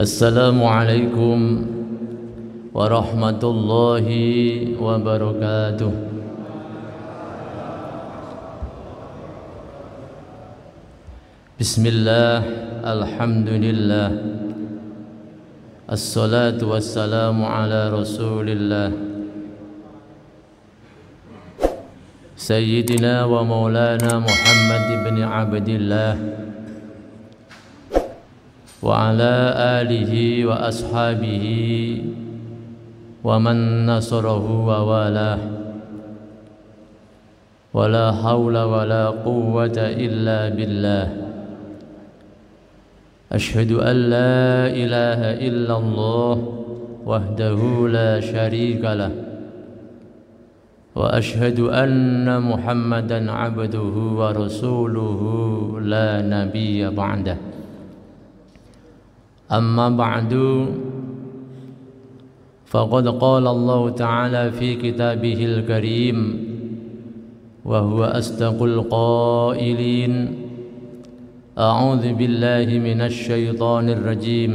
السلام عليكم ورحمة الله وبركاته بسم الله الحمد لله الصلاة والسلام على رسول الله سيدنا ومولانا محمد بن عبد الله وعلى آله وأصحابه ومن نصره ووالاه ولا حول ولا قوة إلا بالله أشهد أن لا إله إلا الله وحده لا شريك له وأشهد أن محمدا عبده ورسوله لا نبي بعده أما بعد فقد قال الله تعالى في كتابه الكريم وهو أصدق القائلين أعوذ بالله من الشيطان الرجيم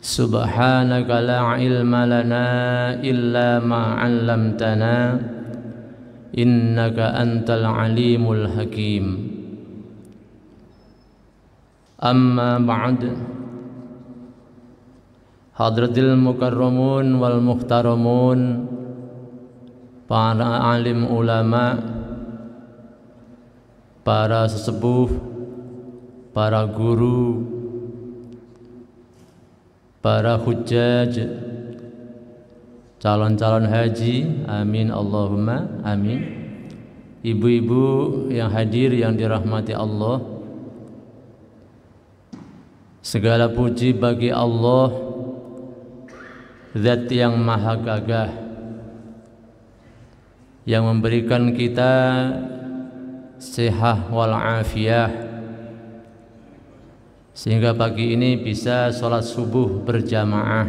سبحانك لا علم لنا إلا ما علمتنا إنك أنت العليم الحكيم Amma ba'd Hadratil mukarramun wal Para alim ulama Para sesepuh Para guru Para hujaj, Calon-calon haji Amin Allahumma Amin Ibu-ibu yang hadir yang dirahmati Allah Segala puji bagi Allah Zat yang maha gagah Yang memberikan kita sehat wal afiyah Sehingga pagi ini bisa sholat subuh berjamaah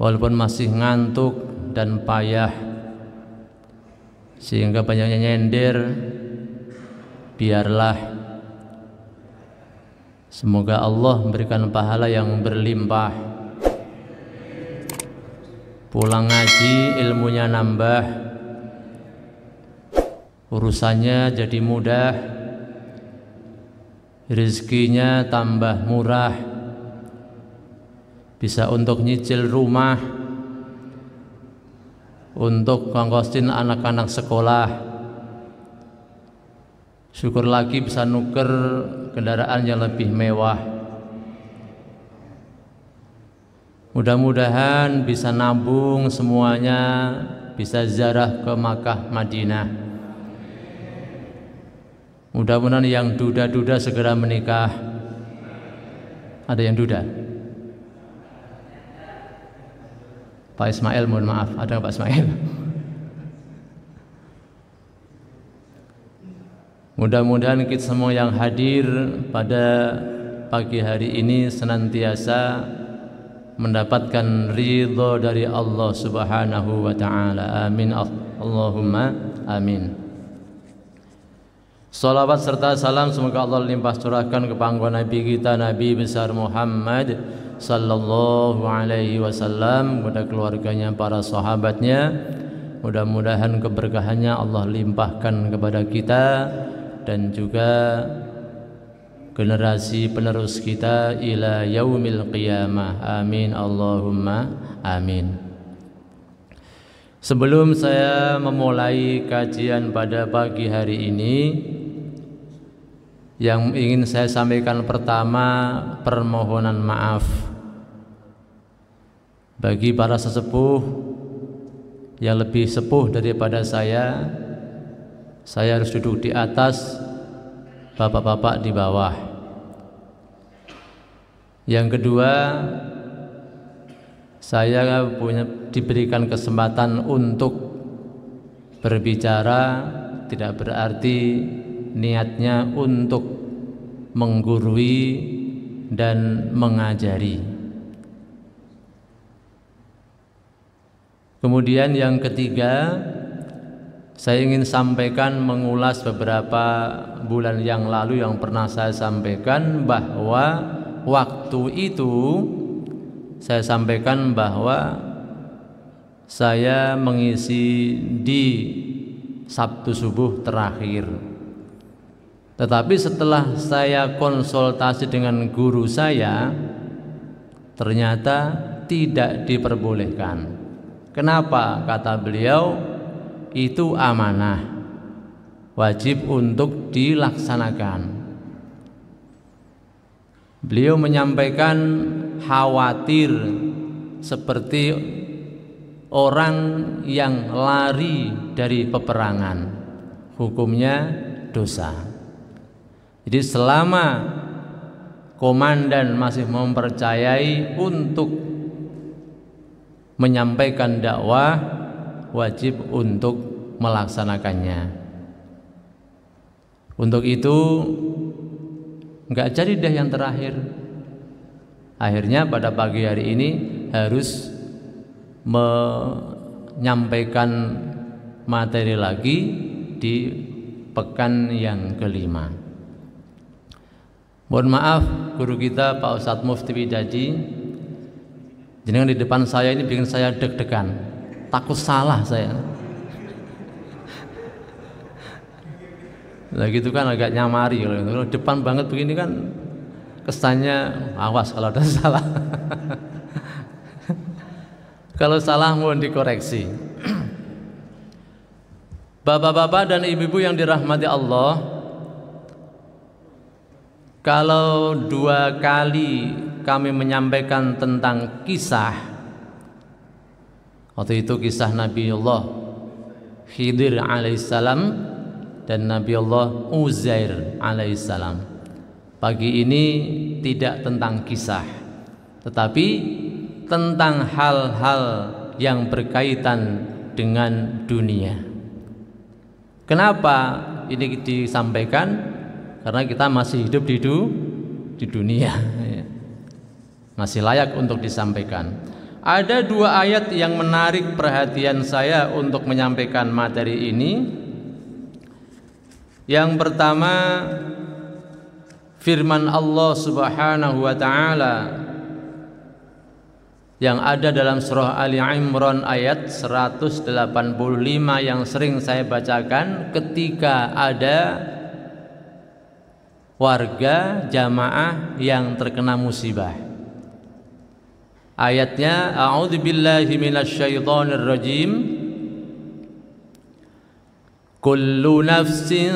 Walaupun masih ngantuk dan payah Sehingga banyaknya nyender Biarlah Semoga Allah memberikan pahala yang berlimpah Pulang ngaji ilmunya nambah Urusannya jadi mudah Rizkinya tambah murah Bisa untuk nyicil rumah Untuk ngongkosin anak-anak sekolah Syukur lagi bisa nuker kendaraan yang lebih mewah. Mudah-mudahan bisa nabung semuanya, bisa ziarah ke Makkah Madinah. Mudah-mudahan yang duda-duda segera menikah. Ada yang duda? Pak Ismail mohon maaf, ada Pak Ismail? Mudah-mudahan kita semua yang hadir pada pagi hari ini senantiasa mendapatkan ridho dari Allah Subhanahu wa taala. Amin. Allahumma amin. Salawat serta salam semoga Allah limpah curahkan ke pangkuan Nabi kita Nabi besar Muhammad sallallahu alaihi wasallam kepada keluarganya para sahabatnya mudah-mudahan keberkahannya Allah limpahkan kepada kita dan juga generasi penerus kita ila yaumil qiyamah amin Allahumma amin Sebelum saya memulai kajian pada pagi hari ini yang ingin saya sampaikan pertama permohonan maaf bagi para sesepuh yang lebih sepuh daripada saya saya harus duduk di atas, bapak-bapak di bawah. Yang kedua, saya punya diberikan kesempatan untuk berbicara tidak berarti niatnya untuk menggurui dan mengajari. Kemudian yang ketiga, saya ingin sampaikan mengulas beberapa bulan yang lalu yang pernah saya sampaikan bahwa waktu itu saya sampaikan bahwa saya mengisi di Sabtu subuh terakhir. Tetapi setelah saya konsultasi dengan guru saya, ternyata tidak diperbolehkan. Kenapa? Kata beliau, itu amanah wajib untuk dilaksanakan. Beliau menyampaikan khawatir seperti orang yang lari dari peperangan. Hukumnya dosa. Jadi selama komandan masih mempercayai untuk menyampaikan dakwah wajib untuk melaksanakannya. Untuk itu nggak jadi deh yang terakhir. Akhirnya pada pagi hari ini harus menyampaikan materi lagi di pekan yang kelima. Mohon maaf guru kita Pak Ustadz Mufti Widadi Jenengan di depan saya ini bikin saya deg-degan takut salah saya nah gitu kan agak nyamari gitu. kalau depan banget begini kan kesannya awas kalau ada salah kalau salah mohon dikoreksi Bapak-bapak dan ibu-ibu yang dirahmati Allah Kalau dua kali kami menyampaikan tentang kisah Waktu itu kisah Nabi Allah Khidir alaihissalam dan Nabi Allah Uzair alaihissalam. Pagi ini tidak tentang kisah, tetapi tentang hal-hal yang berkaitan dengan dunia. Kenapa ini disampaikan? Karena kita masih hidup di dunia, masih layak untuk disampaikan. Ada dua ayat yang menarik perhatian saya untuk menyampaikan materi ini. Yang pertama firman Allah Subhanahu wa taala yang ada dalam surah Ali Imran ayat 185 yang sering saya bacakan ketika ada warga jamaah yang terkena musibah. Ayatnya A'udzubillahi minasyaitonir rajim. Kullu nafsin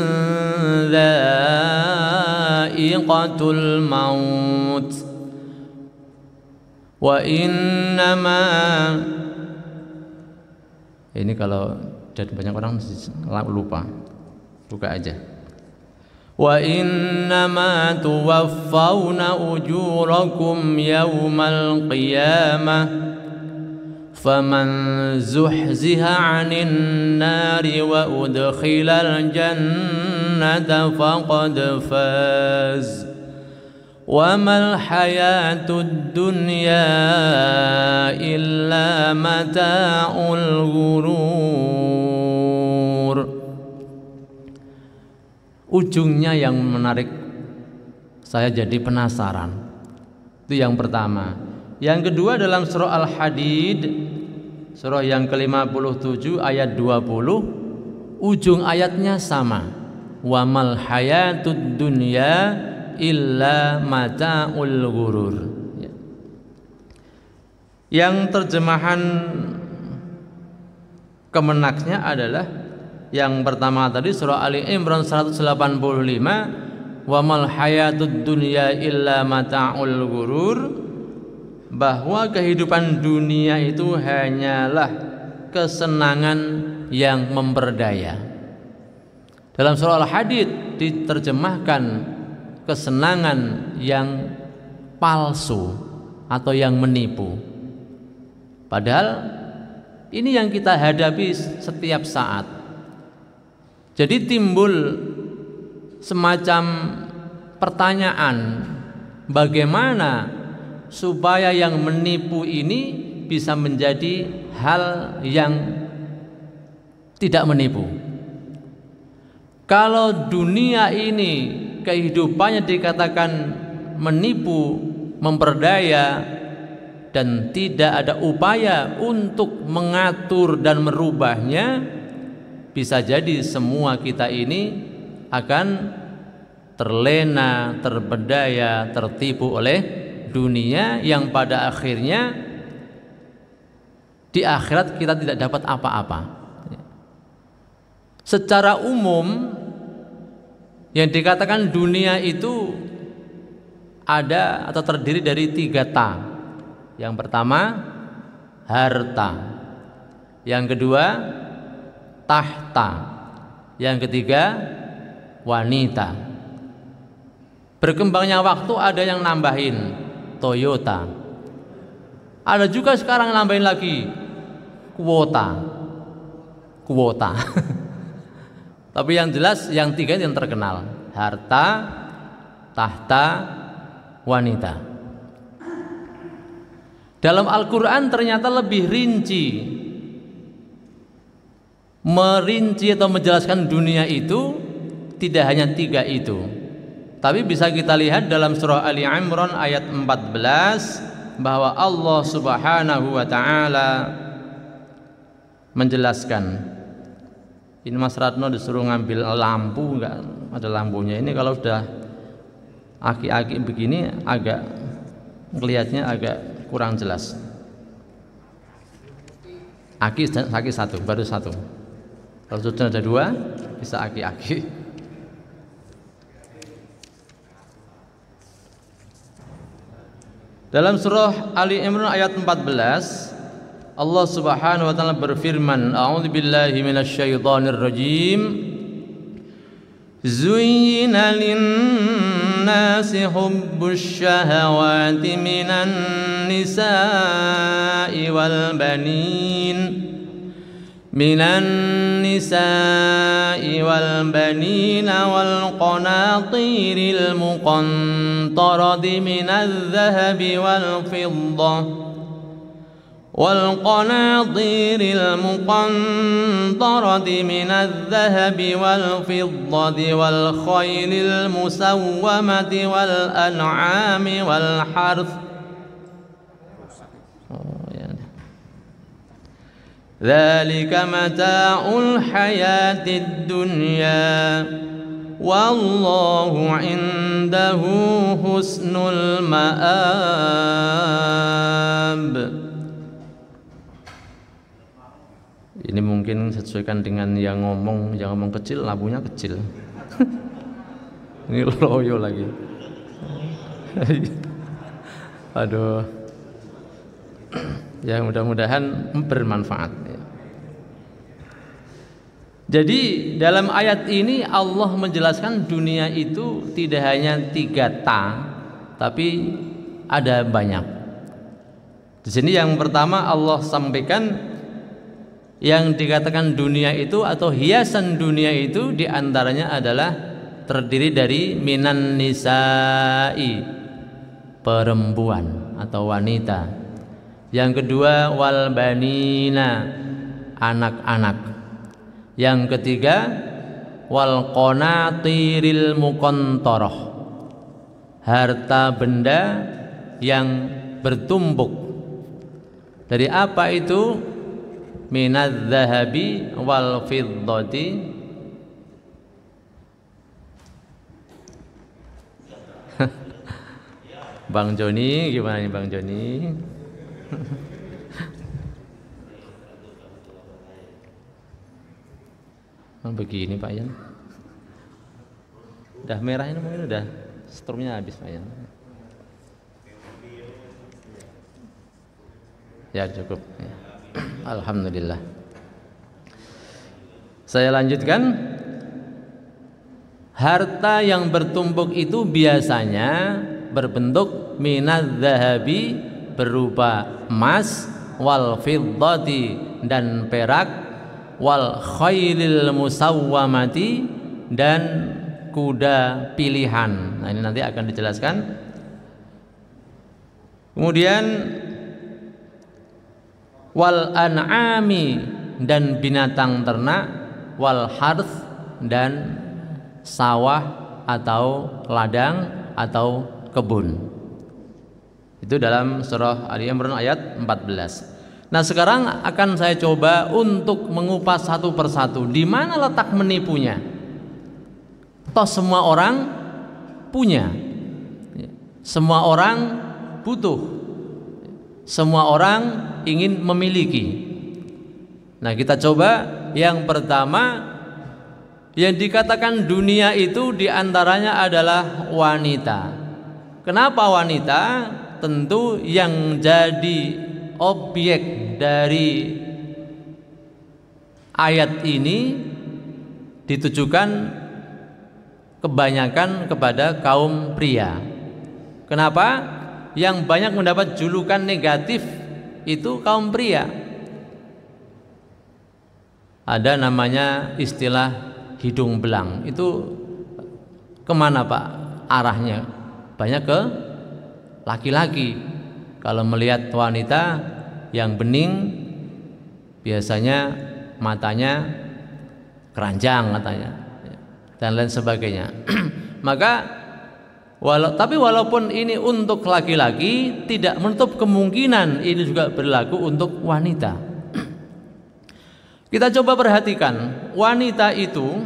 dha'iqatul maut wa innama ini kalau dan banyak orang lupa buka aja وانما توفون اجوركم يوم القيامه فمن زحزح عن النار وادخل الجنه فقد فاز وما الحياه الدنيا الا متاع الغرور Ujungnya yang menarik saya jadi penasaran. Itu yang pertama. Yang kedua dalam surah Al-Hadid surah yang ke-57 ayat 20 ujung ayatnya sama. Wamal hayatud dunya illa mata'ul gurur. Ya. Yang terjemahan kemenaknya adalah yang pertama tadi surah Ali Imran 185 wa mal hayatud dunya illa mata'ul gurur bahwa kehidupan dunia itu hanyalah kesenangan yang memperdaya dalam surah Al-Hadid diterjemahkan kesenangan yang palsu atau yang menipu padahal ini yang kita hadapi setiap saat jadi timbul semacam pertanyaan bagaimana supaya yang menipu ini bisa menjadi hal yang tidak menipu. Kalau dunia ini kehidupannya dikatakan menipu, memperdaya dan tidak ada upaya untuk mengatur dan merubahnya, bisa jadi semua kita ini akan terlena, terbedaya, tertipu oleh dunia yang pada akhirnya di akhirat kita tidak dapat apa-apa. Secara umum yang dikatakan dunia itu ada atau terdiri dari tiga ta. Yang pertama harta, yang kedua tahta. Yang ketiga, wanita. Berkembangnya waktu ada yang nambahin Toyota. Ada juga sekarang nambahin lagi kuota. Kuota. Tapi yang jelas yang tiga yang terkenal, harta, tahta, wanita. Dalam Al-Qur'an ternyata lebih rinci merinci atau menjelaskan dunia itu tidak hanya tiga itu tapi bisa kita lihat dalam surah Ali Imran ayat 14 bahwa Allah Subhanahu wa taala menjelaskan ini Mas Ratno disuruh ngambil lampu enggak ada lampunya ini kalau sudah aki-aki begini agak kelihatannya agak kurang jelas aki, aki satu baru satu kalau sudutnya ada dua, bisa aki-aki. Dalam surah Ali Imran ayat 14 Allah Subhanahu wa taala berfirman A'udzubillahi minasyaitonir rajim Zuyyina linnasi hubbus syahawati minan nisa'i wal banin من النساء والبنين والقناطير المقنطرة من الذهب والفضة والقناطير المقنطرة من الذهب والفضة والخيل المسومة والأنعام والحرث ذلك متاع الحياة الدنيا والله عنده حسن المآب Ini mungkin sesuaikan dengan yang ngomong, yang ngomong kecil, labunya kecil. Ini loyo lagi. Aduh ya mudah-mudahan bermanfaat ya. jadi dalam ayat ini Allah menjelaskan dunia itu tidak hanya tiga ta tapi ada banyak di sini yang pertama Allah sampaikan yang dikatakan dunia itu atau hiasan dunia itu diantaranya adalah terdiri dari minan nisa'i perempuan atau wanita yang kedua wal banina anak-anak. Yang ketiga wal qanatiril muqantarah. Harta benda yang bertumpuk. Dari apa itu? Minaz zahabi wal fiddati Bang Joni gimana nih Bang Joni? oh, begini Pak Yan. Udah merah ini mungkin udah strumnya habis Pak Yan. Ya cukup. Ya. Alhamdulillah. Saya lanjutkan. Harta yang bertumpuk itu biasanya berbentuk minaz zahabi berupa emas wal fiddati dan perak wal khailil musawwamati dan kuda pilihan. Nah, ini nanti akan dijelaskan. Kemudian wal an'ami dan binatang ternak wal harth dan sawah atau ladang atau kebun. Itu dalam surah Ali Imran ayat 14. Nah, sekarang akan saya coba untuk mengupas satu persatu di mana letak menipunya. Toh semua orang punya. Semua orang butuh. Semua orang ingin memiliki. Nah, kita coba yang pertama yang dikatakan dunia itu diantaranya adalah wanita. Kenapa wanita? tentu yang jadi objek dari ayat ini ditujukan kebanyakan kepada kaum pria. Kenapa? Yang banyak mendapat julukan negatif itu kaum pria. Ada namanya istilah hidung belang. Itu kemana pak arahnya? Banyak ke laki-laki kalau melihat wanita yang bening biasanya matanya keranjang katanya ya, dan lain sebagainya maka walau tapi walaupun ini untuk laki-laki tidak menutup kemungkinan ini juga berlaku untuk wanita kita coba perhatikan wanita itu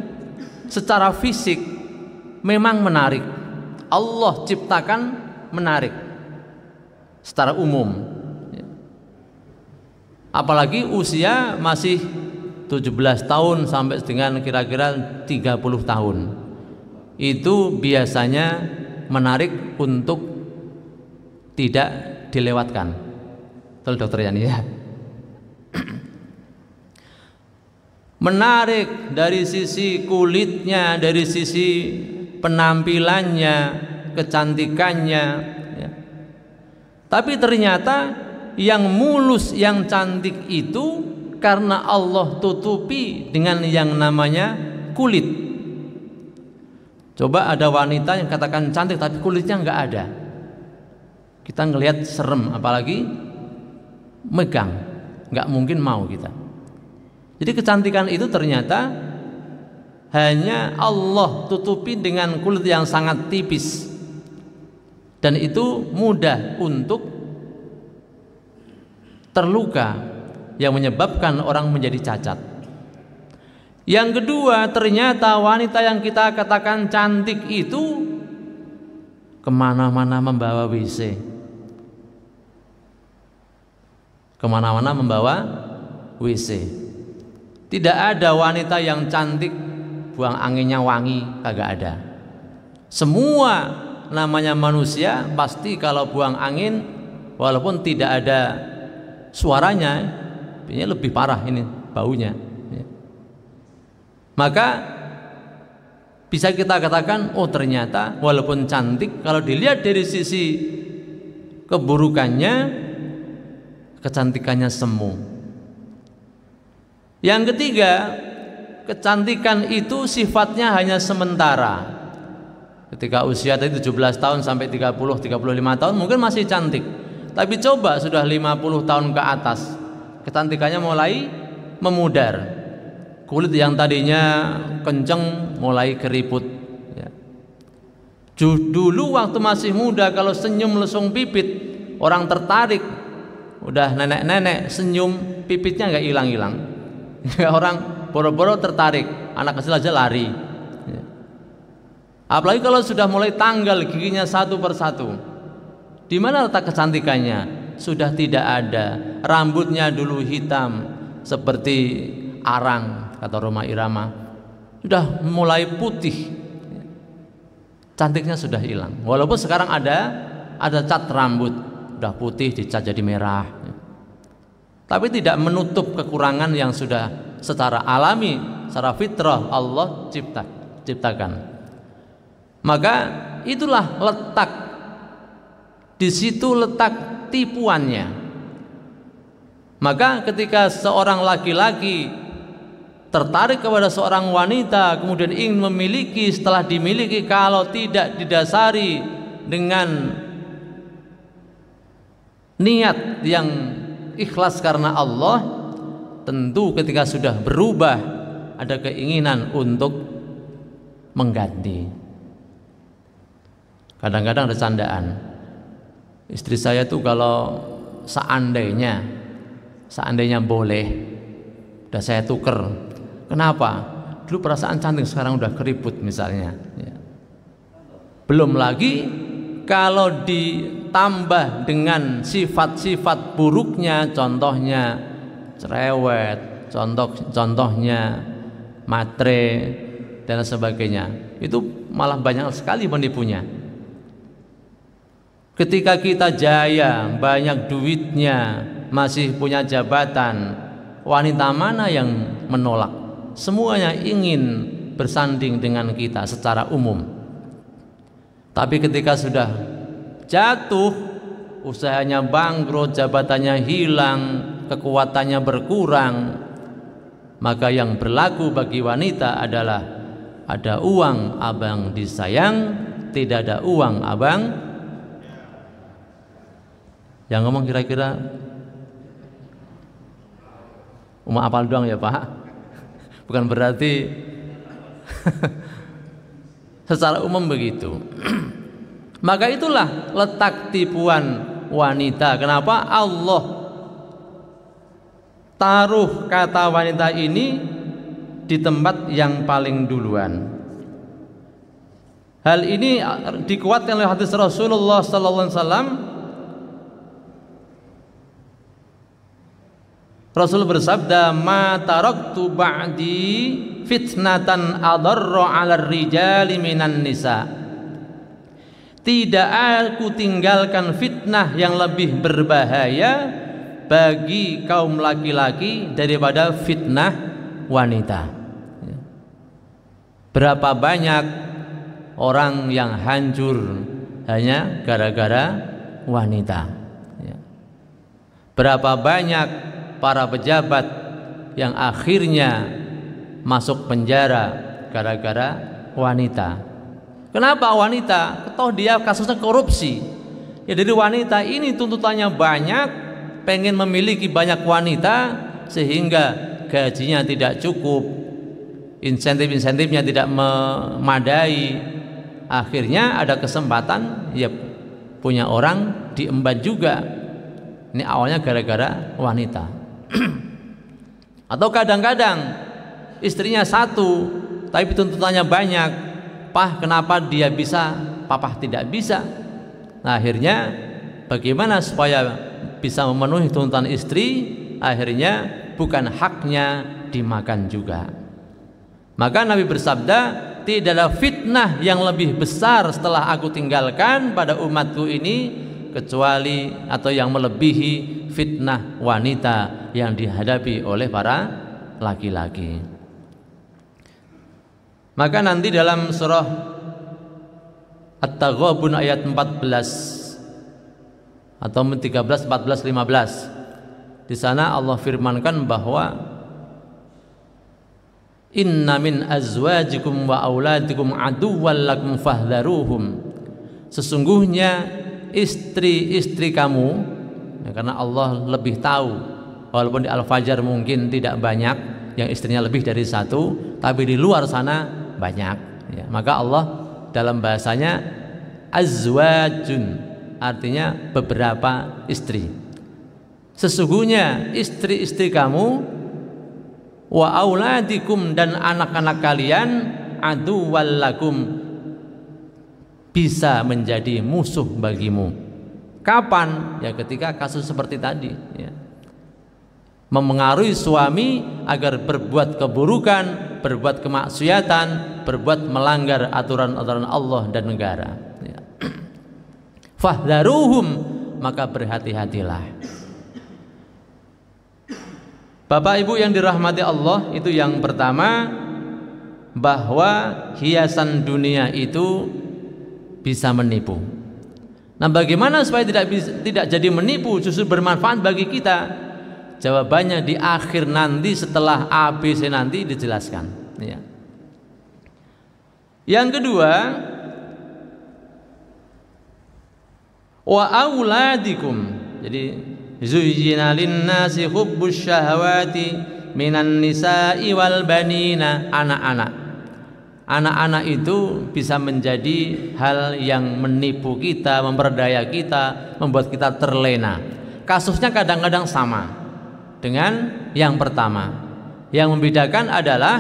secara fisik memang menarik Allah ciptakan menarik secara umum apalagi usia masih 17 tahun sampai dengan kira-kira 30 tahun itu biasanya menarik untuk tidak dilewatkan betul dokter Yani ya menarik dari sisi kulitnya dari sisi penampilannya kecantikannya tapi ternyata yang mulus, yang cantik itu karena Allah tutupi dengan yang namanya kulit. Coba ada wanita yang katakan cantik tapi kulitnya nggak ada. Kita ngelihat serem apalagi megang. nggak mungkin mau kita. Jadi kecantikan itu ternyata hanya Allah tutupi dengan kulit yang sangat tipis dan itu mudah untuk terluka yang menyebabkan orang menjadi cacat. Yang kedua, ternyata wanita yang kita katakan cantik itu kemana-mana membawa WC. Kemana-mana membawa WC. Tidak ada wanita yang cantik buang anginnya wangi, kagak ada. Semua namanya manusia pasti kalau buang angin walaupun tidak ada suaranya ini lebih parah ini baunya maka bisa kita katakan oh ternyata walaupun cantik kalau dilihat dari sisi keburukannya kecantikannya semu yang ketiga kecantikan itu sifatnya hanya sementara Ketika usia tadi 17 tahun sampai 30, 35 tahun mungkin masih cantik. Tapi coba sudah 50 tahun ke atas, kecantikannya mulai memudar. Kulit yang tadinya kenceng mulai keriput. Ya. Dulu waktu masih muda kalau senyum lesung pipit, orang tertarik. Udah nenek-nenek senyum pipitnya nggak hilang-hilang. orang boro-boro tertarik, anak kecil aja lari Apalagi kalau sudah mulai tanggal giginya satu persatu. Di mana letak kecantikannya? Sudah tidak ada. Rambutnya dulu hitam seperti arang kata Roma Irama. Sudah mulai putih. Cantiknya sudah hilang. Walaupun sekarang ada ada cat rambut, sudah putih dicat jadi merah. Tapi tidak menutup kekurangan yang sudah secara alami, secara fitrah Allah cipta, ciptakan. Maka itulah letak di situ letak tipuannya. Maka ketika seorang laki-laki tertarik kepada seorang wanita kemudian ingin memiliki setelah dimiliki kalau tidak didasari dengan niat yang ikhlas karena Allah tentu ketika sudah berubah ada keinginan untuk mengganti Kadang-kadang ada candaan. Istri saya tuh kalau seandainya seandainya boleh udah saya tuker. Kenapa? Dulu perasaan cantik sekarang udah keriput misalnya. Ya. Belum lagi kalau ditambah dengan sifat-sifat buruknya, contohnya cerewet, contoh contohnya matre dan sebagainya. Itu malah banyak sekali penipunya. Ketika kita jaya, banyak duitnya, masih punya jabatan, wanita mana yang menolak? Semuanya ingin bersanding dengan kita secara umum. Tapi ketika sudah jatuh, usahanya bangkrut, jabatannya hilang, kekuatannya berkurang, maka yang berlaku bagi wanita adalah ada uang abang disayang, tidak ada uang abang yang ngomong kira-kira Uma apal doang ya Pak bukan berarti secara umum begitu maka itulah letak tipuan wanita kenapa Allah taruh kata wanita ini di tempat yang paling duluan hal ini dikuatkan oleh hadis Rasulullah SAW. Rasul bersabda, "Ma taraktu ba'di fitnatan adarra 'alar rijali minan nisa." Tidak aku tinggalkan fitnah yang lebih berbahaya bagi kaum laki-laki daripada fitnah wanita. Berapa banyak orang yang hancur hanya gara-gara wanita? Berapa banyak para pejabat yang akhirnya masuk penjara gara-gara wanita. Kenapa wanita? Toh dia kasusnya korupsi. Ya dari wanita ini tuntutannya banyak, pengen memiliki banyak wanita sehingga gajinya tidak cukup, insentif-insentifnya tidak memadai. Akhirnya ada kesempatan ya punya orang diemban juga. Ini awalnya gara-gara wanita. Atau kadang-kadang istrinya satu, tapi tuntutannya banyak. Pah, kenapa dia bisa, papa tidak bisa? Nah, akhirnya bagaimana supaya bisa memenuhi tuntutan istri? Akhirnya bukan haknya dimakan juga. Maka Nabi bersabda, tidak ada fitnah yang lebih besar setelah aku tinggalkan pada umatku ini kecuali atau yang melebihi fitnah wanita yang dihadapi oleh para laki-laki. Maka nanti dalam surah At-Taghabun ayat 14 atau 13, 14, 15. Di sana Allah firmankan bahwa Inna min azwajikum wa auladikum aduwwal lakum fahdharuhum. Sesungguhnya istri-istri kamu ya, karena Allah lebih tahu walaupun di Al-Fajar mungkin tidak banyak yang istrinya lebih dari satu tapi di luar sana banyak ya, maka Allah dalam bahasanya azwajun artinya beberapa istri sesungguhnya istri-istri kamu wa auladikum dan anak-anak kalian aduwallakum bisa menjadi musuh bagimu. Kapan? Ya ketika kasus seperti tadi. Ya. Memengaruhi suami agar berbuat keburukan, berbuat kemaksiatan, berbuat melanggar aturan-aturan Allah dan negara. Ya. Fahdaruhum maka berhati-hatilah. Bapak Ibu yang dirahmati Allah itu yang pertama bahwa hiasan dunia itu bisa menipu. Nah, bagaimana supaya tidak tidak jadi menipu justru bermanfaat bagi kita? Jawabannya di akhir nanti setelah ABC nanti dijelaskan. Ya. Yang kedua, wa auladikum. Jadi zuyyina lin-nasi hubbus syahawati minan nisa'i wal banina anak-anak anak-anak itu bisa menjadi hal yang menipu kita, memperdaya kita, membuat kita terlena. Kasusnya kadang-kadang sama dengan yang pertama. Yang membedakan adalah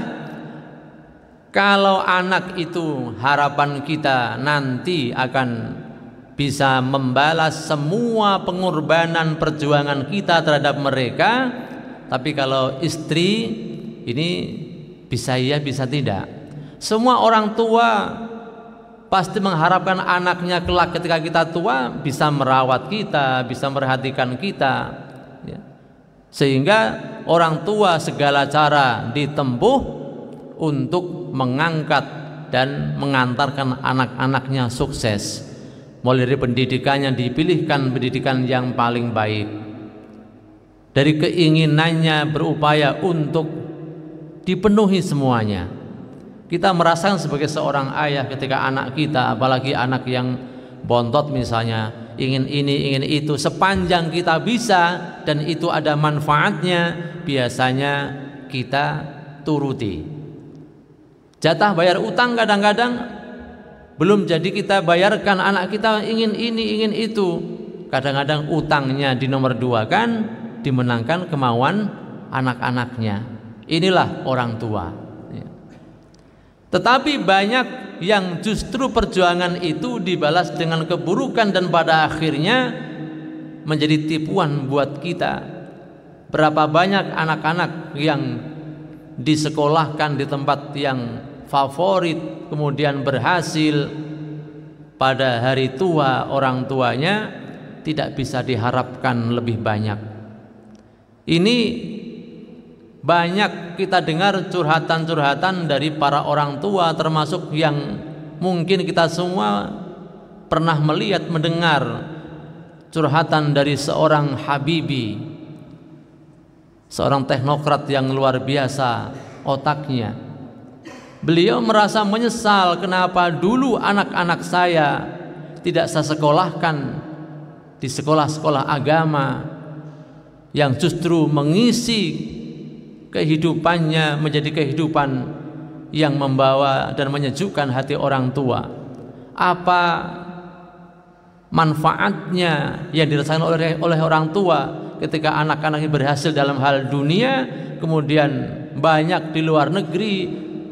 kalau anak itu harapan kita nanti akan bisa membalas semua pengorbanan perjuangan kita terhadap mereka, tapi kalau istri ini bisa iya bisa tidak semua orang tua pasti mengharapkan anaknya kelak ketika kita tua bisa merawat kita, bisa merhatikan kita. Ya. Sehingga orang tua segala cara ditempuh untuk mengangkat dan mengantarkan anak-anaknya sukses. Mulai dari pendidikannya dipilihkan pendidikan yang paling baik. Dari keinginannya berupaya untuk dipenuhi semuanya kita merasakan sebagai seorang ayah ketika anak kita, apalagi anak yang bontot misalnya, ingin ini, ingin itu, sepanjang kita bisa dan itu ada manfaatnya, biasanya kita turuti. Jatah bayar utang kadang-kadang belum jadi kita bayarkan anak kita ingin ini, ingin itu. Kadang-kadang utangnya di nomor dua kan dimenangkan kemauan anak-anaknya. Inilah orang tua. Tetapi banyak yang justru perjuangan itu dibalas dengan keburukan dan pada akhirnya menjadi tipuan buat kita. Berapa banyak anak-anak yang disekolahkan di tempat yang favorit kemudian berhasil pada hari tua orang tuanya tidak bisa diharapkan lebih banyak. Ini banyak kita dengar curhatan-curhatan dari para orang tua termasuk yang mungkin kita semua pernah melihat mendengar curhatan dari seorang habibi seorang teknokrat yang luar biasa otaknya. Beliau merasa menyesal kenapa dulu anak-anak saya tidak saya sekolahkan di sekolah-sekolah agama yang justru mengisi kehidupannya menjadi kehidupan yang membawa dan menyejukkan hati orang tua apa manfaatnya yang dirasakan oleh oleh orang tua ketika anak-anaknya berhasil dalam hal dunia kemudian banyak di luar negeri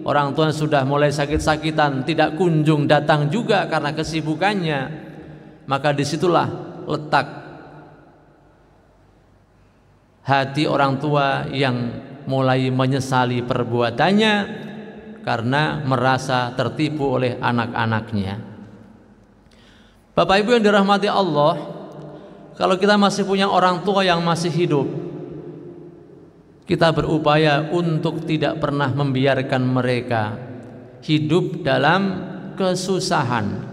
orang tua sudah mulai sakit-sakitan tidak kunjung datang juga karena kesibukannya maka disitulah letak hati orang tua yang mulai menyesali perbuatannya karena merasa tertipu oleh anak-anaknya. Bapak Ibu yang dirahmati Allah, kalau kita masih punya orang tua yang masih hidup, kita berupaya untuk tidak pernah membiarkan mereka hidup dalam kesusahan.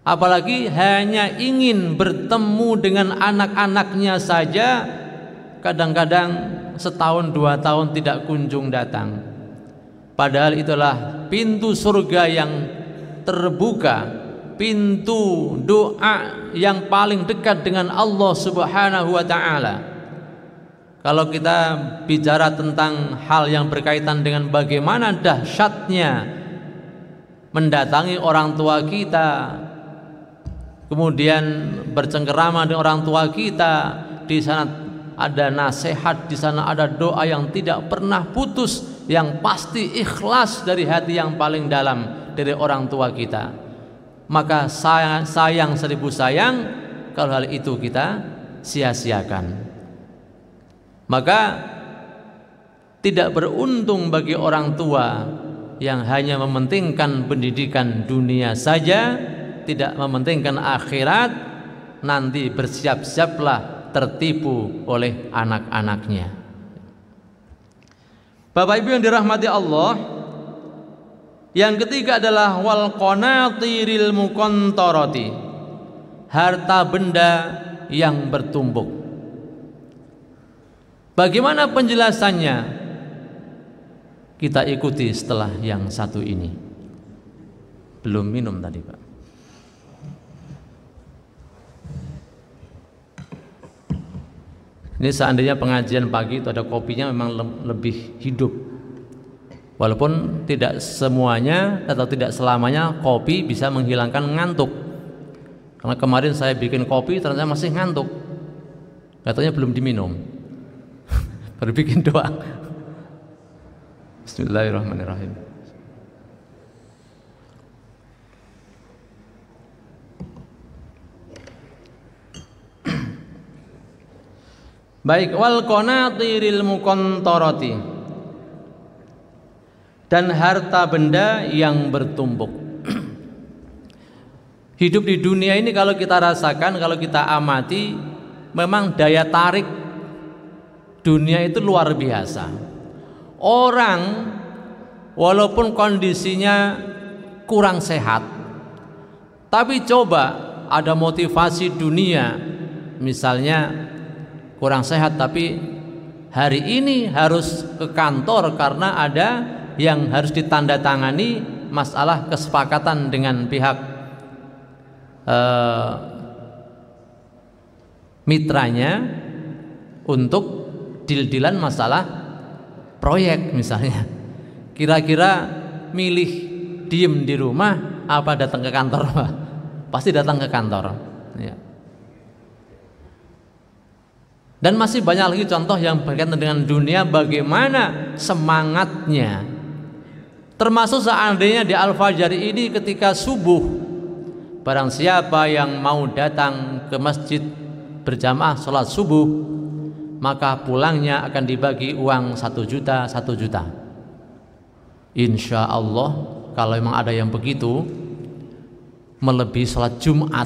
Apalagi hanya ingin bertemu dengan anak-anaknya saja, kadang-kadang setahun dua tahun tidak kunjung datang. Padahal itulah pintu surga yang terbuka, pintu doa yang paling dekat dengan Allah Subhanahu wa taala. Kalau kita bicara tentang hal yang berkaitan dengan bagaimana dahsyatnya mendatangi orang tua kita, kemudian bercengkerama dengan orang tua kita, di sana ada nasihat di sana, ada doa yang tidak pernah putus, yang pasti ikhlas dari hati yang paling dalam dari orang tua kita. Maka sayang, sayang seribu sayang kalau hal itu kita sia-siakan. Maka tidak beruntung bagi orang tua yang hanya mementingkan pendidikan dunia saja, tidak mementingkan akhirat, nanti bersiap-siaplah tertipu oleh anak-anaknya. Bapak Ibu yang dirahmati Allah, yang ketiga adalah wal qanatiril muqantarati. Harta benda yang bertumbuk. Bagaimana penjelasannya? Kita ikuti setelah yang satu ini. Belum minum tadi, Pak. Ini seandainya pengajian pagi itu ada kopinya memang lebih hidup. Walaupun tidak semuanya atau tidak selamanya kopi bisa menghilangkan ngantuk. Karena kemarin saya bikin kopi ternyata masih ngantuk. Katanya belum diminum. Baru bikin doang. Bismillahirrahmanirrahim. Baik wal qanatiril muqantarati dan harta benda yang bertumpuk. Hidup di dunia ini kalau kita rasakan, kalau kita amati memang daya tarik dunia itu luar biasa. Orang walaupun kondisinya kurang sehat tapi coba ada motivasi dunia misalnya kurang sehat tapi hari ini harus ke kantor karena ada yang harus ditandatangani masalah kesepakatan dengan pihak eh, mitranya untuk deal masalah proyek misalnya kira-kira milih diem di rumah apa datang ke kantor pasti datang ke kantor ya. Dan masih banyak lagi contoh yang berkaitan dengan dunia bagaimana semangatnya. Termasuk seandainya di Al-Fajr ini ketika subuh Barang siapa yang mau datang ke masjid berjamaah sholat subuh Maka pulangnya akan dibagi uang satu juta satu juta Insya Allah kalau memang ada yang begitu Melebihi sholat Jumat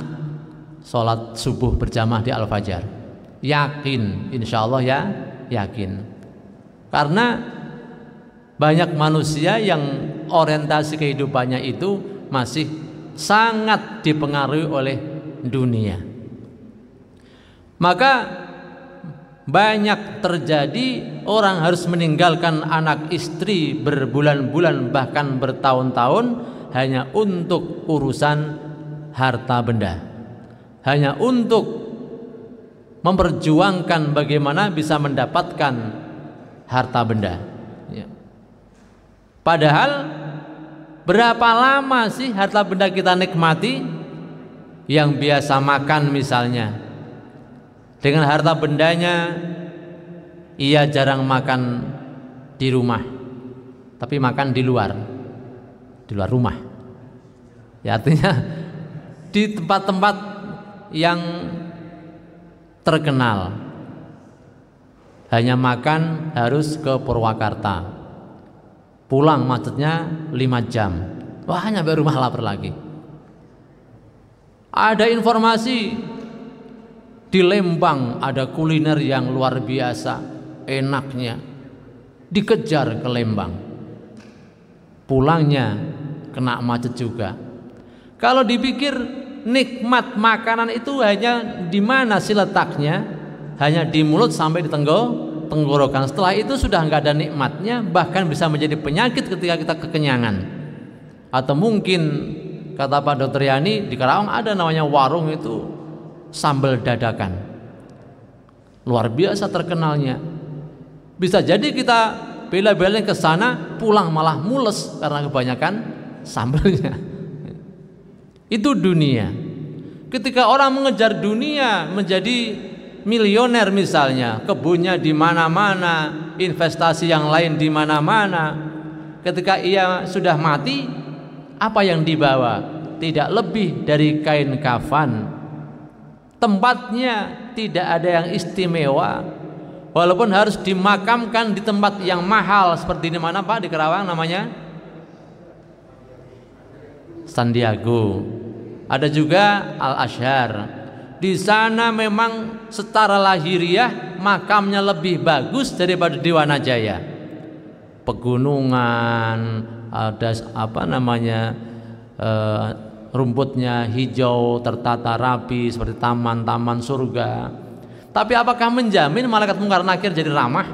Sholat subuh berjamaah di Al-Fajar yakin insya Allah ya yakin karena banyak manusia yang orientasi kehidupannya itu masih sangat dipengaruhi oleh dunia maka banyak terjadi orang harus meninggalkan anak istri berbulan-bulan bahkan bertahun-tahun hanya untuk urusan harta benda hanya untuk memperjuangkan bagaimana bisa mendapatkan harta benda. Ya. Padahal berapa lama sih harta benda kita nikmati yang biasa makan misalnya dengan harta bendanya ia jarang makan di rumah tapi makan di luar di luar rumah ya artinya di tempat-tempat yang terkenal. Hanya makan harus ke Purwakarta. Pulang macetnya 5 jam. Wah, nyampe rumah lapar lagi. Ada informasi di Lembang ada kuliner yang luar biasa, enaknya. Dikejar ke Lembang. Pulangnya kena macet juga. Kalau dipikir nikmat makanan itu hanya di mana si letaknya? Hanya di mulut sampai di tenggorokan. Setelah itu sudah nggak ada nikmatnya, bahkan bisa menjadi penyakit ketika kita kekenyangan. Atau mungkin kata Pak Dokter Yani di Karawang ada namanya warung itu sambal dadakan. Luar biasa terkenalnya. Bisa jadi kita bela-belain ke sana, pulang malah mules karena kebanyakan sambalnya. Itu dunia. Ketika orang mengejar dunia menjadi milioner misalnya, kebunnya di mana-mana, investasi yang lain di mana-mana. Ketika ia sudah mati, apa yang dibawa? Tidak lebih dari kain kafan. Tempatnya tidak ada yang istimewa. Walaupun harus dimakamkan di tempat yang mahal seperti di mana Pak di Kerawang namanya? Sandiago. Ada juga Al Ashar Di sana memang secara lahiriah makamnya lebih bagus daripada di Wanajaya. Pegunungan, ada apa namanya? Eh, rumputnya hijau tertata rapi seperti taman-taman surga. Tapi apakah menjamin malaikat mungkar nakir jadi ramah?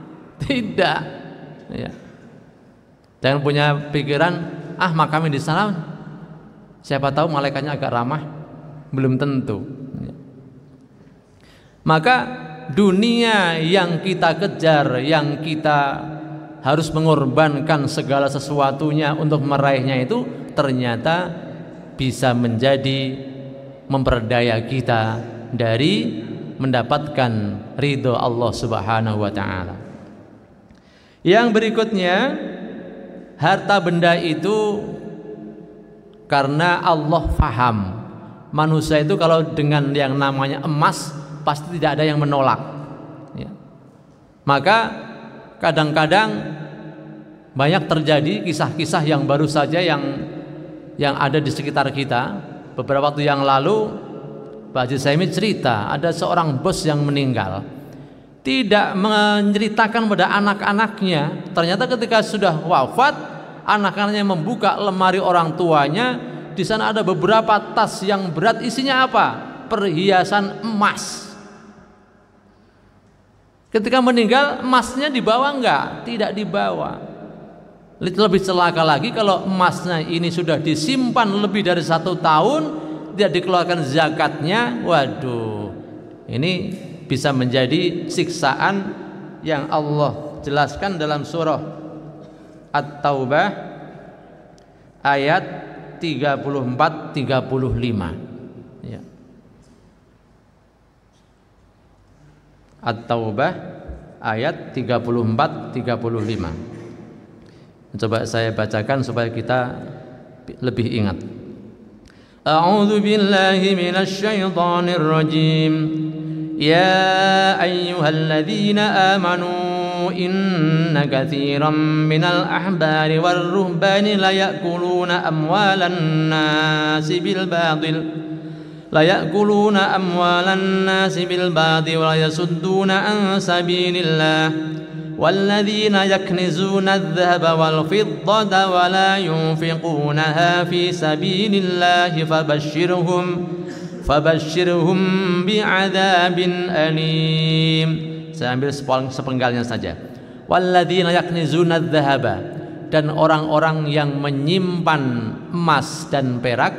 Tidak. Ya. Jangan punya pikiran ah makamnya di sana Siapa tahu malaikatnya agak ramah? Belum tentu. Maka dunia yang kita kejar, yang kita harus mengorbankan segala sesuatunya untuk meraihnya itu ternyata bisa menjadi memperdaya kita dari mendapatkan ridho Allah Subhanahu wa taala. Yang berikutnya harta benda itu karena Allah faham manusia itu kalau dengan yang namanya emas pasti tidak ada yang menolak. Ya. Maka kadang-kadang banyak terjadi kisah-kisah yang baru saja yang yang ada di sekitar kita. Beberapa waktu yang lalu Pak Haji Saimi cerita ada seorang bos yang meninggal tidak menceritakan pada anak-anaknya ternyata ketika sudah wafat anak-anaknya membuka lemari orang tuanya di sana ada beberapa tas yang berat isinya apa perhiasan emas ketika meninggal emasnya dibawa enggak tidak dibawa lebih celaka lagi kalau emasnya ini sudah disimpan lebih dari satu tahun tidak dikeluarkan zakatnya waduh ini bisa menjadi siksaan yang Allah jelaskan dalam surah At-Taubah ayat 34 35 ya. At-Taubah ayat 34 35 Coba saya bacakan supaya kita lebih ingat A'udzu billahi minasy syaithanir rajim Ya ayyuhalladzina amanu إن كثيرا من الأحبار والرهبان ليأكلون أموال الناس بالباطل ليأكلون أموال الناس بالباطل ويصدون عن سبيل الله والذين يكنزون الذهب والفضة ولا ينفقونها في سبيل الله فبشرهم فبشرهم بعذاب أليم Saya ambil sepenggalnya saja. Walladzina yaknizuna dzahaba dan orang-orang yang menyimpan emas dan perak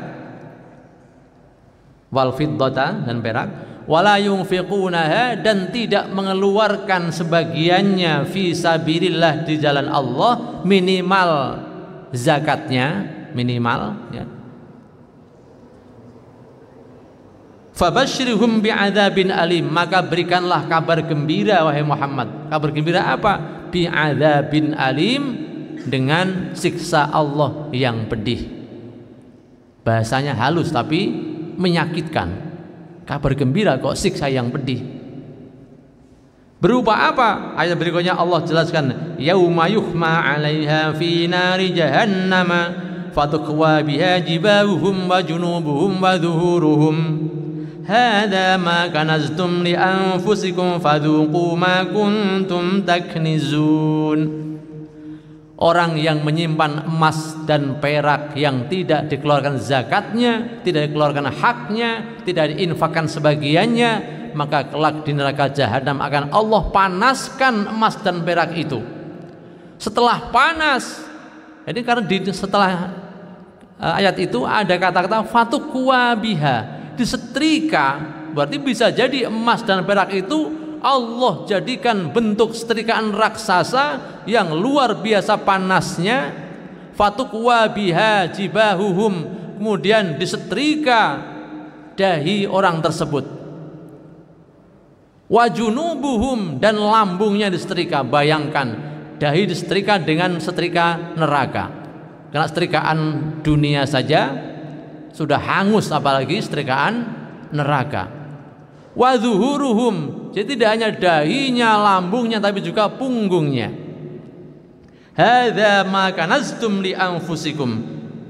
wal fiddata dan perak wala yunfiqunaha dan tidak mengeluarkan sebagiannya fi sabilillah di jalan Allah minimal zakatnya minimal ya Fabashirhum bi'adzabin alim maka berikanlah kabar gembira wahai Muhammad. Kabar gembira apa? Bi'adzabin alim dengan siksa Allah yang pedih. Bahasanya halus tapi menyakitkan. Kabar gembira kok siksa yang pedih. Berupa apa? Ayat berikutnya Allah jelaskan, "Yauma yuhma 'alaiha fi nari jahannama fatuqwa biha jibahuhum wa junubuhum wa dhuhuruhum." هذا ما كنزتم لأنفسكم فذوقوا ما كنتم تكنزون Orang yang menyimpan emas dan perak yang tidak dikeluarkan zakatnya, tidak dikeluarkan haknya, tidak diinfakkan sebagiannya, maka kelak di neraka jahanam akan Allah panaskan emas dan perak itu. Setelah panas, jadi karena di, setelah eh, ayat itu ada kata-kata fatuqwa biha disetrika berarti bisa jadi emas dan perak itu Allah jadikan bentuk setrikaan raksasa yang luar biasa panasnya fatukwa biha jibahuhum kemudian disetrika dahi orang tersebut wajunubuhum dan lambungnya disetrika bayangkan dahi disetrika dengan setrika neraka karena setrikaan dunia saja sudah hangus apalagi setrikaan neraka wa jadi tidak hanya dahinya lambungnya tapi juga punggungnya hadza ma kanaztum li anfusikum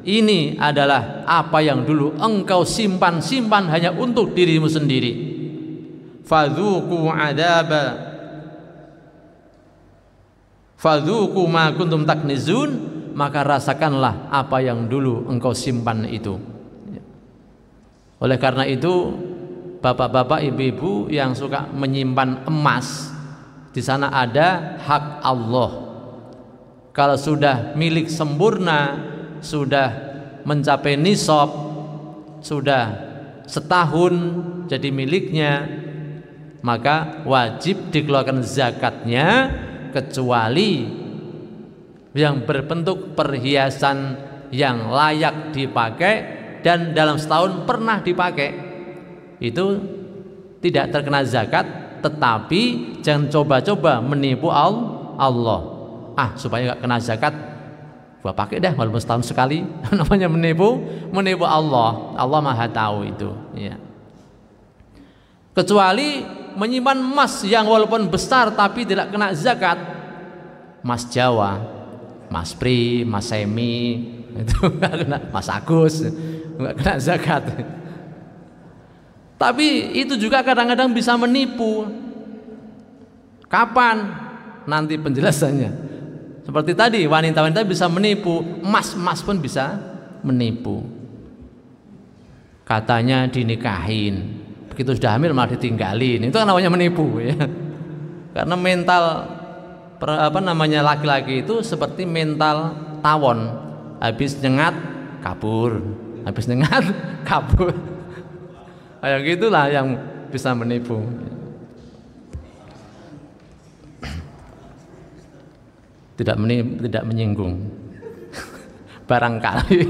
ini adalah apa yang dulu engkau simpan-simpan hanya untuk dirimu sendiri fadzuku adaba fadzuku ma kuntum taknizun maka rasakanlah apa yang dulu engkau simpan itu oleh karena itu, bapak-bapak, ibu-ibu yang suka menyimpan emas, di sana ada hak Allah. Kalau sudah milik sempurna, sudah mencapai nisab, sudah setahun jadi miliknya, maka wajib dikeluarkan zakatnya kecuali yang berbentuk perhiasan yang layak dipakai dan dalam setahun pernah dipakai itu tidak terkena zakat tetapi jangan coba-coba menipu Allah ah supaya nggak kena zakat gua pakai dah walaupun setahun sekali namanya menipu menipu Allah Allah maha tahu itu ya kecuali menyimpan emas yang walaupun besar tapi tidak kena zakat emas Jawa emas Pri emas Semi itu nggak kena Mas Agus nggak kena zakat tapi itu juga kadang-kadang bisa menipu kapan nanti penjelasannya seperti tadi wanita-wanita bisa menipu emas-emas pun bisa menipu katanya dinikahin begitu sudah hamil malah ditinggalin itu kan namanya menipu ya karena mental apa namanya laki-laki itu seperti mental tawon habis nyengat kabur habis nyengat kabur kayak gitulah yang bisa menipu tidak meni tidak menyinggung barangkali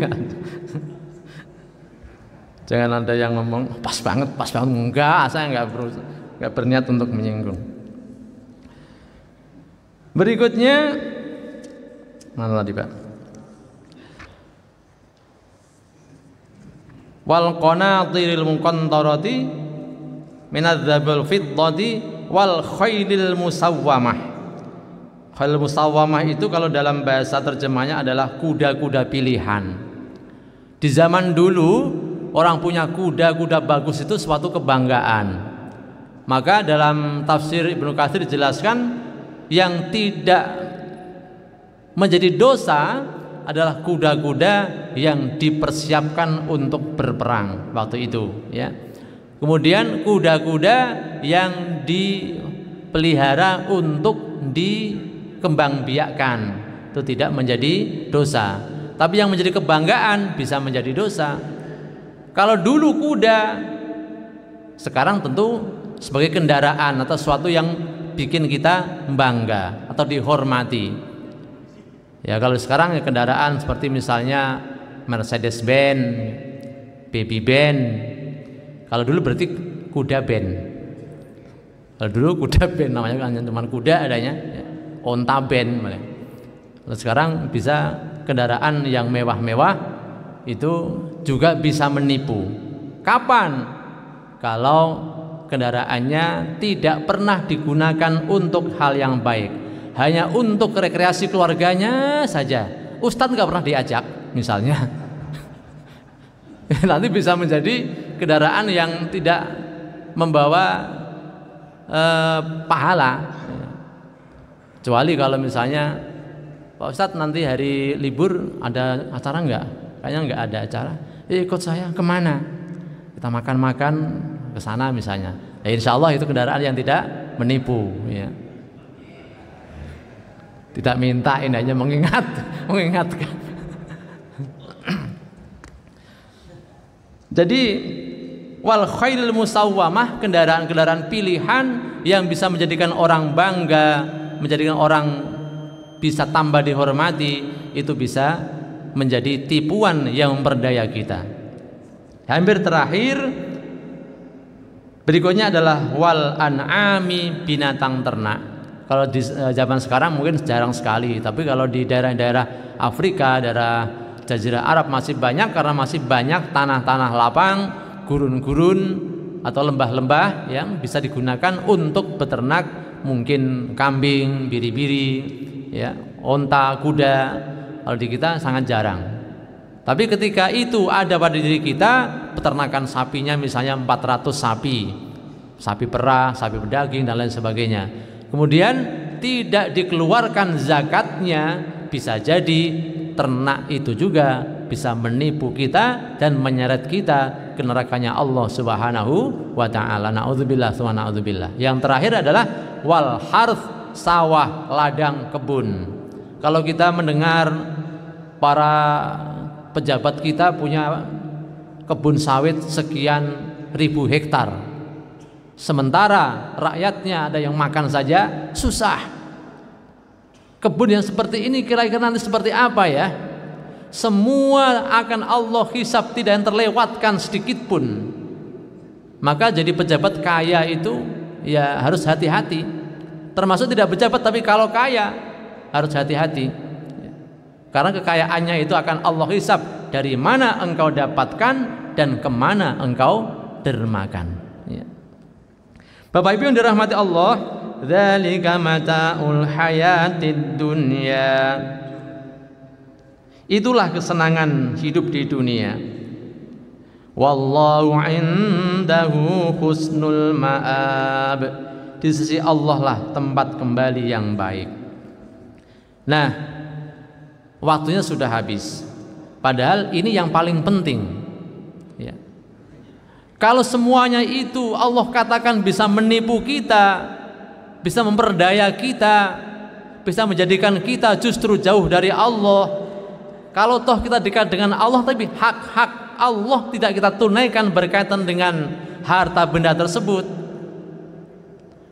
jangan ada yang ngomong oh, pas banget pas banget enggak saya enggak ber, enggak berniat untuk menyinggung berikutnya mana tadi pak wal qanatiril muqantarati minadzabil fiddati wal khaylil musawwamah khail musawwamah itu kalau dalam bahasa terjemahnya adalah kuda-kuda pilihan di zaman dulu orang punya kuda-kuda bagus itu suatu kebanggaan maka dalam tafsir Ibnu Katsir dijelaskan yang tidak menjadi dosa adalah kuda-kuda yang dipersiapkan untuk berperang waktu itu ya. Kemudian kuda-kuda yang dipelihara untuk dikembangbiakkan itu tidak menjadi dosa. Tapi yang menjadi kebanggaan bisa menjadi dosa. Kalau dulu kuda sekarang tentu sebagai kendaraan atau sesuatu yang bikin kita bangga atau dihormati. Ya kalau sekarang ya kendaraan seperti misalnya Mercedes Benz, Baby Benz. Kalau dulu berarti kuda Benz. Kalau dulu kuda Benz namanya kan hanya cuma kuda adanya, ya. onta Benz. Kalau sekarang bisa kendaraan yang mewah-mewah itu juga bisa menipu. Kapan? Kalau kendaraannya tidak pernah digunakan untuk hal yang baik hanya untuk rekreasi keluarganya saja. Ustadz nggak pernah diajak, misalnya. Nanti bisa menjadi kendaraan yang tidak membawa eh, pahala. Kecuali kalau misalnya Pak Ustadz nanti hari libur ada acara nggak? Kayaknya nggak ada acara. Eh, ikut saya kemana? Kita makan-makan ke sana misalnya. Ya, insya Allah itu kendaraan yang tidak menipu. Ya. Tidak minta, hanya mengingat, mengingatkan. Jadi wal khairil musawwamah kendaraan-kendaraan pilihan yang bisa menjadikan orang bangga, menjadikan orang bisa tambah dihormati itu bisa menjadi tipuan yang memperdaya kita. Hampir terakhir berikutnya adalah wal an'ami binatang ternak. Kalau di eh, zaman sekarang mungkin jarang sekali, tapi kalau di daerah-daerah Afrika, daerah Jazirah Arab masih banyak karena masih banyak tanah-tanah lapang, gurun-gurun atau lembah-lembah yang bisa digunakan untuk beternak mungkin kambing, biri-biri, ya, onta, kuda. Kalau di kita sangat jarang. Tapi ketika itu ada pada diri kita peternakan sapinya misalnya 400 sapi, sapi perah, sapi pedaging dan lain sebagainya. Kemudian tidak dikeluarkan zakatnya bisa jadi ternak itu juga bisa menipu kita dan menyeret kita ke nerakanya Allah Subhanahu wa taala. Nauzubillah wa nauzubillah. Yang terakhir adalah wal harth sawah, ladang, kebun. Kalau kita mendengar para pejabat kita punya kebun sawit sekian ribu hektar Sementara rakyatnya ada yang makan saja susah. Kebun yang seperti ini kira-kira nanti seperti apa ya? Semua akan Allah hisap tidak yang terlewatkan sedikit pun. Maka jadi pejabat kaya itu ya harus hati-hati. Termasuk tidak pejabat tapi kalau kaya harus hati-hati. Karena kekayaannya itu akan Allah hisap dari mana engkau dapatkan dan kemana engkau dermakan. Bapak Ibu yang dirahmati Allah, dzalika mataul hayatid dunya. Itulah kesenangan hidup di dunia. Wallahu indahu husnul ma'ab. Di sisi Allah lah tempat kembali yang baik. Nah, waktunya sudah habis. Padahal ini yang paling penting kalau semuanya itu Allah katakan bisa menipu kita, bisa memperdaya kita, bisa menjadikan kita justru jauh dari Allah. Kalau toh kita dekat dengan Allah tapi hak-hak Allah tidak kita tunaikan berkaitan dengan harta benda tersebut.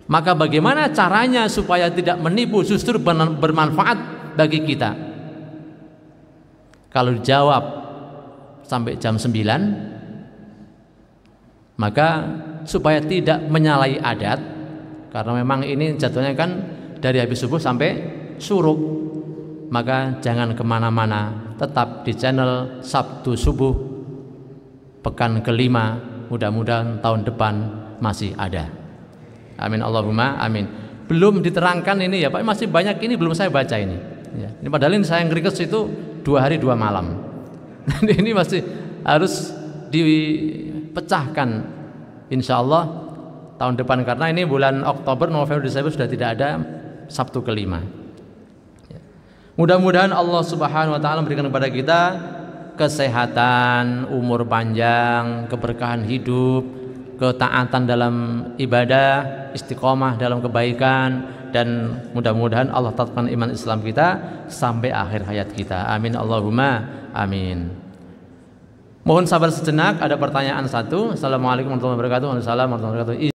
Maka bagaimana caranya supaya tidak menipu justru bermanfaat bagi kita? Kalau dijawab sampai jam 9 maka supaya tidak menyalahi adat karena memang ini jatuhnya kan dari habis subuh sampai suruk maka jangan kemana-mana tetap di channel Sabtu Subuh pekan kelima mudah-mudahan tahun depan masih ada amin Allahumma amin belum diterangkan ini ya Pak masih banyak ini belum saya baca ini ya. ini padahal ini saya ngerikes itu dua hari dua malam ini masih harus di dipecahkan insya Allah tahun depan karena ini bulan Oktober November Desember sudah tidak ada Sabtu kelima ya. mudah-mudahan Allah subhanahu wa ta'ala memberikan kepada kita kesehatan, umur panjang, keberkahan hidup, ketaatan dalam ibadah, istiqomah dalam kebaikan dan mudah-mudahan Allah tetapkan iman Islam kita sampai akhir hayat kita. Amin Allahumma amin. Mohon sabar sejenak, ada pertanyaan satu. Assalamualaikum warahmatullahi wabarakatuh. Waalaikumsalam warahmatullahi wabarakatuh.